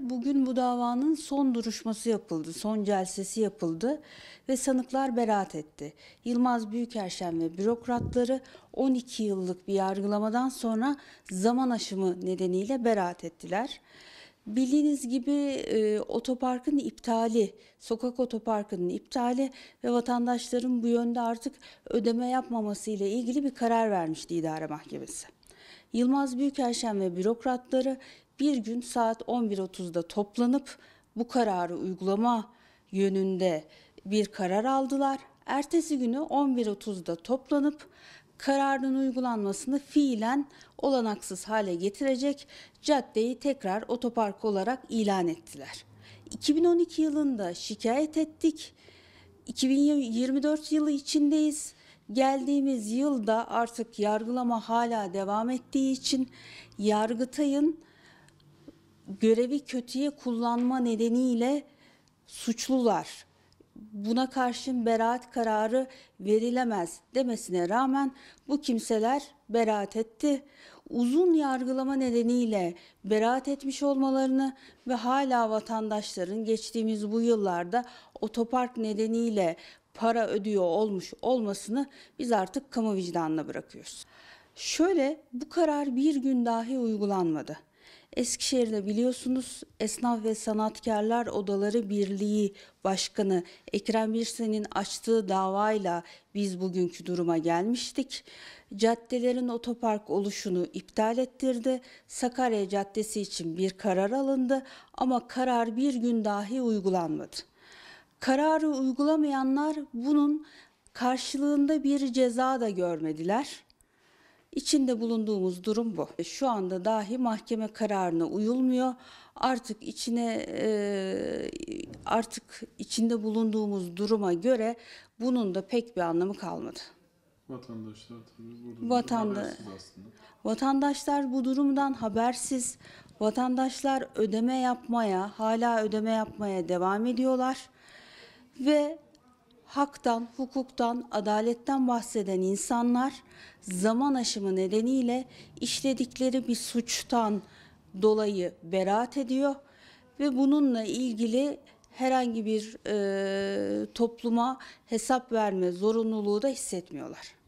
Bugün bu davanın son duruşması yapıldı, son celsesi yapıldı ve sanıklar beraat etti. Yılmaz Büyükerşen ve bürokratları 12 yıllık bir yargılamadan sonra zaman aşımı nedeniyle beraat ettiler. Bildiğiniz gibi e, otoparkın iptali, sokak otoparkının iptali ve vatandaşların bu yönde artık ödeme yapmaması ile ilgili bir karar vermişti idare mahkemesi. Yılmaz Büyükerşen ve bürokratları bir gün saat 11.30'da toplanıp bu kararı uygulama yönünde bir karar aldılar. Ertesi günü 11.30'da toplanıp kararın uygulanmasını fiilen olanaksız hale getirecek caddeyi tekrar otopark olarak ilan ettiler. 2012 yılında şikayet ettik. 2024 yılı içindeyiz. Geldiğimiz yılda artık yargılama hala devam ettiği için Yargıtay'ın görevi kötüye kullanma nedeniyle suçlular. Buna karşın beraat kararı verilemez demesine rağmen bu kimseler beraat etti. Uzun yargılama nedeniyle beraat etmiş olmalarını ve hala vatandaşların geçtiğimiz bu yıllarda otopark nedeniyle para ödüyor olmuş olmasını biz artık kamu vicdanına bırakıyoruz. Şöyle bu karar bir gün dahi uygulanmadı. Eskişehir'de biliyorsunuz Esnaf ve Sanatkarlar Odaları Birliği Başkanı Ekrem Birsen'in açtığı davayla biz bugünkü duruma gelmiştik. Caddelerin otopark oluşunu iptal ettirdi. Sakarya Caddesi için bir karar alındı ama karar bir gün dahi uygulanmadı. Kararı uygulamayanlar bunun karşılığında bir ceza da görmediler. İçinde bulunduğumuz durum bu. E, şu anda dahi mahkeme kararına uyulmuyor. Artık içine e, artık içinde bulunduğumuz duruma göre bunun da pek bir anlamı kalmadı. Vatandaşlar tabii burada Vatanda, aslında. Vatandaşlar bu durumdan habersiz. Vatandaşlar ödeme yapmaya, hala ödeme yapmaya devam ediyorlar ve haktan, hukuktan, adaletten bahseden insanlar zaman aşımı nedeniyle işledikleri bir suçtan dolayı beraat ediyor ve bununla ilgili herhangi bir e, topluma hesap verme zorunluluğu da hissetmiyorlar.